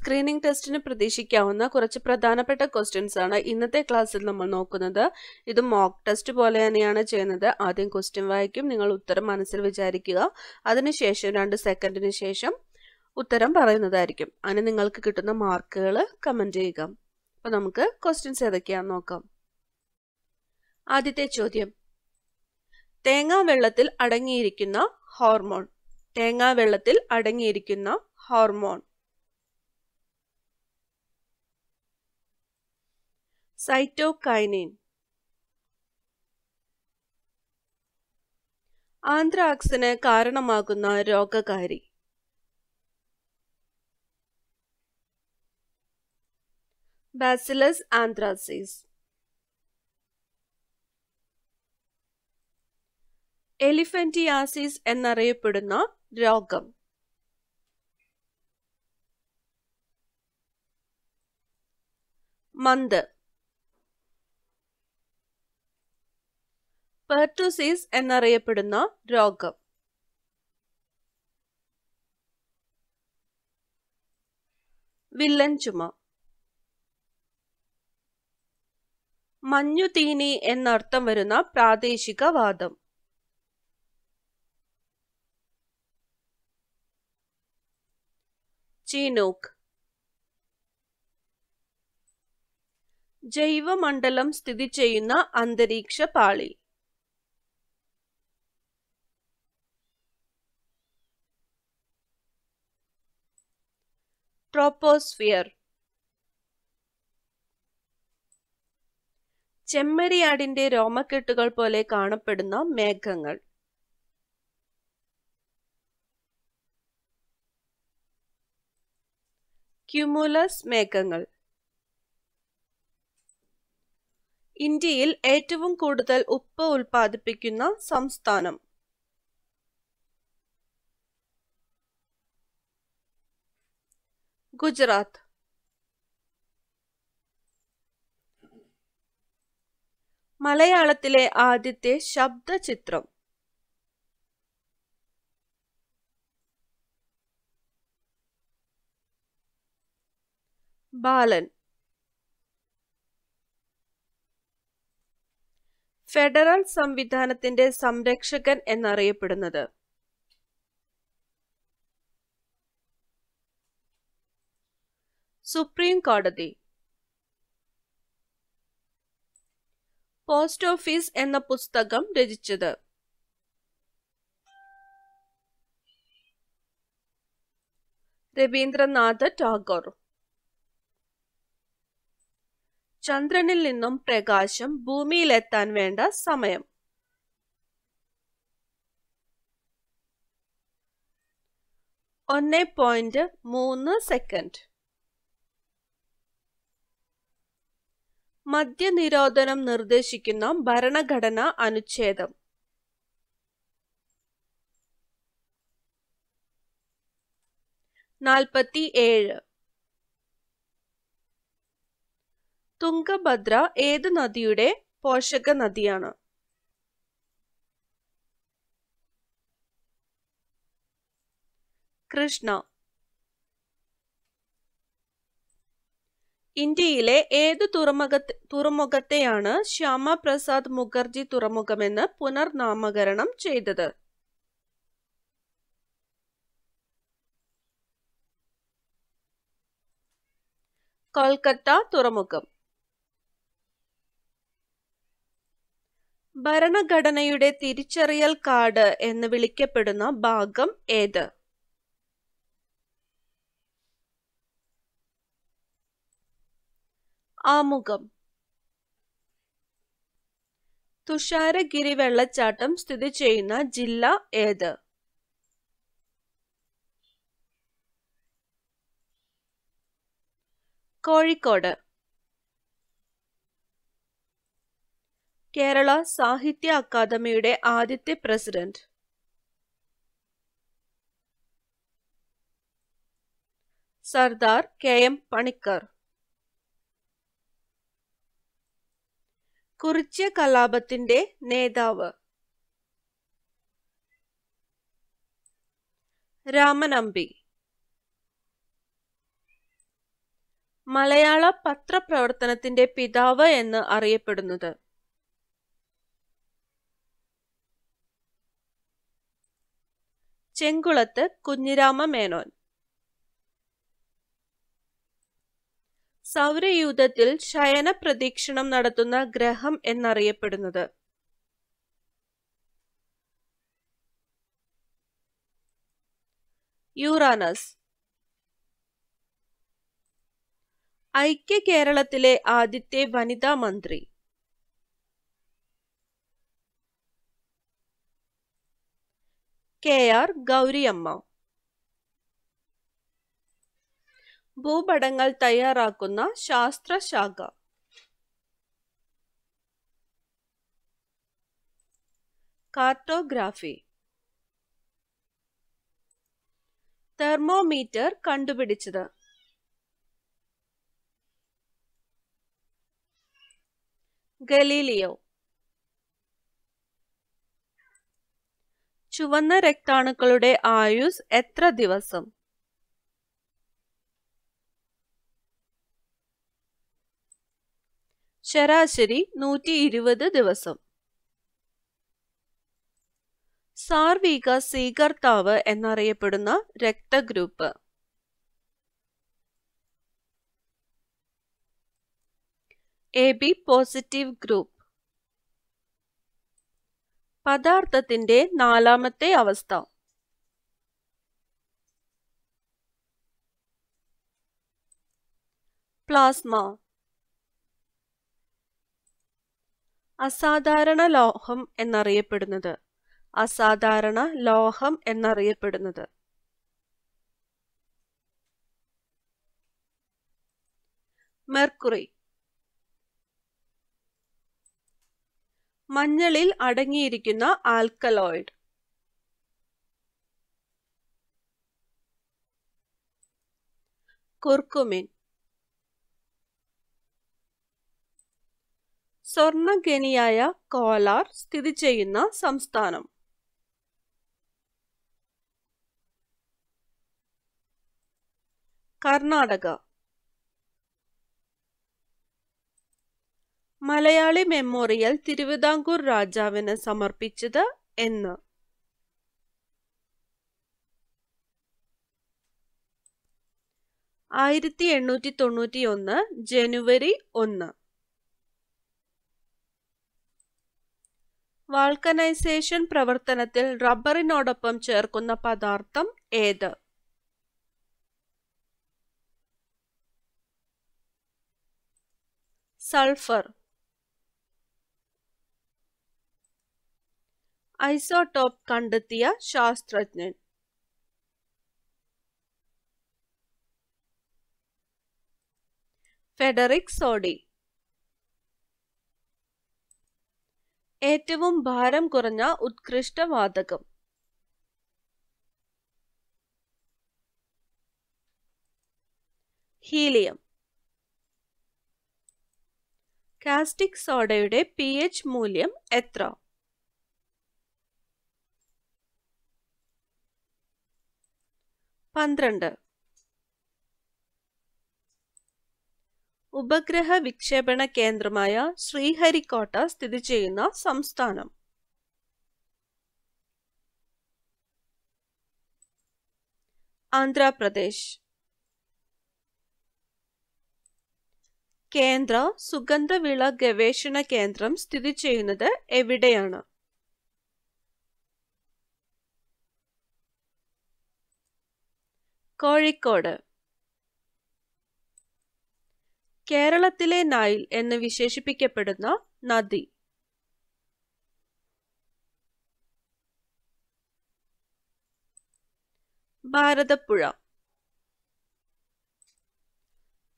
screening ടെസ്റ്റിന് പ്രതീക്ഷിക്കാവുന്ന കുറച്ച് പ്രധാനപ്പെട്ട ക്വസ്റ്റ്യൻസ് ആണ് ഇന്നത്തെ ക്ലാസ്സിൽ നമ്മൾ നോക്കുന്നത് ഇത് മോക്ക് ടെസ്റ്റ് പോലെ തന്നെയാണ് ചെയ്യുന്നത് ആദ്യം ക്വസ്റ്റ്യൻ വായിക്കും നിങ്ങൾ ഉത്തരം മനസ്സിൽ വിചാരിക്കുക അതിനുശേഷം രണ്ട് സെക്കൻഡിന് ശേഷം ഉത്തരം പറയുന്നതായിരിക്കും അതിന് നിങ്ങൾക്ക് കിട്ടുന്ന മാർക്കുകൾ കമൻറ്റ് ചെയ്യുക അപ്പോൾ നമുക്ക് ക്വസ്റ്റ്യൻസ് ഏതൊക്കെയാന്ന് നോക്കാം ആദ്യത്തെ ചോദ്യം തേങ്ങാ വെള്ളത്തിൽ അടങ്ങിയിരിക്കുന്ന ഹോർമോൺ തേങ്ങാ വെള്ളത്തിൽ അടങ്ങിയിരിക്കുന്ന ഹോർമോൺ സൈറ്റോകൈനിൻ ആന്ത്രാക്സിന് കാരണമാകുന്ന രോഗകാരി ബാസിലസ് ആന്ത്രാസിസ് എലിഫന്റിയാസിസ് എന്നറിയപ്പെടുന്ന രോഗം മന്ത് പെർട്ടുസീസ് എന്നറിയപ്പെടുന്ന രോഗം വില്ലൻ ചുമ മഞ്ഞുതീനി എന്നർത്ഥം വരുന്ന പ്രാദേശിക വാദം ചീനോക്ക് ജൈവമണ്ഡലം സ്ഥിതി ചെയ്യുന്ന അന്തരീക്ഷ പാളി ട്രോപ്പോസ്ഫിയർ ചെമ്മരിയാടിന്റെ രോമക്കെട്ടുകൾ പോലെ കാണപ്പെടുന്ന മേഘങ്ങൾ ക്യുമുലസ് മേഘങ്ങൾ ഇന്ത്യയിൽ ഏറ്റവും കൂടുതൽ ഉപ്പ് ഉൽപ്പാദിപ്പിക്കുന്ന സംസ്ഥാനം ഗുജറാത്ത് മലയാളത്തിലെ ആദ്യത്തെ ശബ്ദചിത്രം ബാലൻ ഫെഡറൽ സംവിധാനത്തിന്റെ സംരക്ഷകൻ എന്നറിയപ്പെടുന്നത് സുപ്രീം കോടതി പോസ്റ്റ് ഓഫീസ് എന്ന പുസ്തകം രചിച്ചത് രവീന്ദ്രനാഥ് ടാഗോർ ചന്ദ്രനിൽ നിന്നും പ്രകാശം ഭൂമിയിലെത്താൻ വേണ്ട സമയം ഒന്ന് പോയിന്റ് മൂന്ന് സെക്കൻഡ് മദ്യനിരോധനം നിർദ്ദേശിക്കുന്ന ഭരണഘടന അനുച്ഛേദം നാൽപ്പത്തി ഏഴ് തുംഗഭദ്ര ഏത് നദിയുടെ പോഷക നദിയാണ് കൃഷ്ണ ഇന്ത്യയിലെ ഏത് തുറമുഖ തുറമുഖത്തെയാണ് ശ്യാമപ്രസാദ് മുഖർജി തുറമുഖമെന്ന് പുനർനാമകരണം ചെയ്തത് കൊൽക്കത്ത തുറമുഖം ഭരണഘടനയുടെ തിരിച്ചറിയൽ കാർഡ് എന്ന് വിളിക്കപ്പെടുന്ന ഭാഗം ഏത് ആമുഖം തുഷാരഗിരി വെള്ളച്ചാട്ടം സ്ഥിതി ചെയ്യുന്ന ജില്ല ഏത് കോഴിക്കോട് കേരള സാഹിത്യ അക്കാദമിയുടെ ആദ്യത്തെ president Sardar K M Panikkar കുറിച്ച് കലാപത്തിന്റെ നേതാവ് രാമനമ്പി മലയാള പത്രപ്രവർത്തനത്തിന്റെ പിതാവ് എന്ന് അറിയപ്പെടുന്നത് ചെങ്കുളത്ത് കുഞ്ഞിരാമ മേനോൻ സൗരയൂഥത്തിൽ ശയന പ്രദീക്ഷണം നടത്തുന്ന ഗ്രഹം എന്നറിയപ്പെടുന്നത് യുറാനസ് ഐക്യ കേരളത്തിലെ ആദ്യത്തെ വനിതാ മന്ത്രി കെ ആർ ഗൗരിയമ്മ ഭൂപടങ്ങൾ തയ്യാറാക്കുന്ന ശാസ്ത്രശാഖ കാർട്ടോഗ്രാഫി തെർമോമീറ്റർ കണ്ടുപിടിച്ചത് ഗലീലിയോ ചുവന്ന രക്താണുക്കളുടെ ആയുസ് എത്ര ദിവസം ശരാശരി നൂറ്റി ഇരുപത് ദിവസം സാർവിക സ്വീകർത്താവ് എന്നറിയപ്പെടുന്ന രക്തഗ്രൂപ്പ് എ ബി പോസിറ്റീവ് ഗ്രൂപ്പ് പദാർത്ഥത്തിന്റെ നാലാമത്തെ അവസ്ഥ പ്ലാസ്മ അസാധാരണ ലോഹം എന്നറിയപ്പെടുന്നത് അസാധാരണ ലോഹം എന്നറിയപ്പെടുന്നത് മെർക്കുറി മഞ്ഞളിൽ അടങ്ങിയിരിക്കുന്ന ആൽക്കലോയിഡ് കുർക്കുമിൻ സ്വർണഖനിയായ കോലാർ സ്ഥിതി ചെയ്യുന്ന സംസ്ഥാനം കർണാടക മലയാളി മെമ്മോറിയൽ തിരുവിതാംകൂർ രാജാവിന് സമർപ്പിച്ചത് എന്ന് ആയിരത്തി എണ്ണൂറ്റി തൊണ്ണൂറ്റി ഒന്ന് ജനുവരി ഒന്ന് വാൾക്കനൈസേഷൻ പ്രവർത്തനത്തിൽ റബ്ബറിനോടൊപ്പം ചേർക്കുന്ന പദാർത്ഥം ഏത് സൾഫർ ഐസോടോപ്പ് കണ്ടെത്തിയ ശാസ്ത്രജ്ഞൻ ഫെഡറിക് സോഡി ഏറ്റവും ഭാരം കുറഞ്ഞ ഉത്കൃഷ്ട വാതകം ഹീലിയം കാസ്റ്റിക് സോഡയുടെ പി എച്ച് മൂല്യം എത്ര പന്ത്രണ്ട് ഉപഗ്രഹ വിക്ഷേപണ കേന്ദ്രമായ ശ്രീഹരിക്കോട്ട സ്ഥിതി ചെയ്യുന്ന സംസ്ഥാനം ആന്ധ്രാപ്രദേശ് കേന്ദ്ര സുഗന്ധവിള ഗവേഷണ കേന്ദ്രം സ്ഥിതി ചെയ്യുന്നത് എവിടെയാണ് കോഴിക്കോട് കേരളത്തിലെ നൈൽ എന്ന് വിശേഷിപ്പിക്കപ്പെടുന്ന നദി ഭാരതപ്പുഴ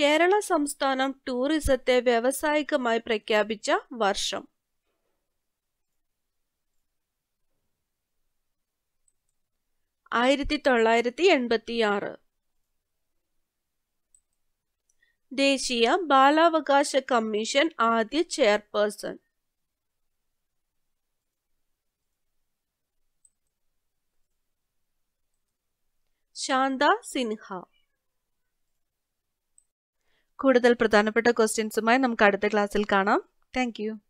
കേരള സംസ്ഥാനം ടൂറിസത്തെ വ്യാവസായികമായി പ്രഖ്യാപിച്ച വർഷം ആയിരത്തി തൊള്ളായിരത്തി എൺപത്തിയാറ് ദേശീയ ബാലാവകാശ കമ്മീഷൻ ആദ്യ ചെയർപേഴ്സൺ ശാന്ത സിൻഹ കൂടുതൽ പ്രധാനപ്പെട്ട ക്വസ്റ്റ്യൻസുമായി നമുക്ക് അടുത്ത ക്ലാസ്സിൽ കാണാം താങ്ക്